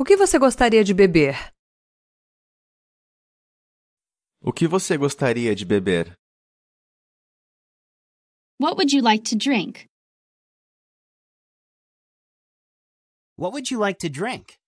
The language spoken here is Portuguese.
O que você gostaria de beber? O que você gostaria de beber? What would you like to drink? What would you like to drink?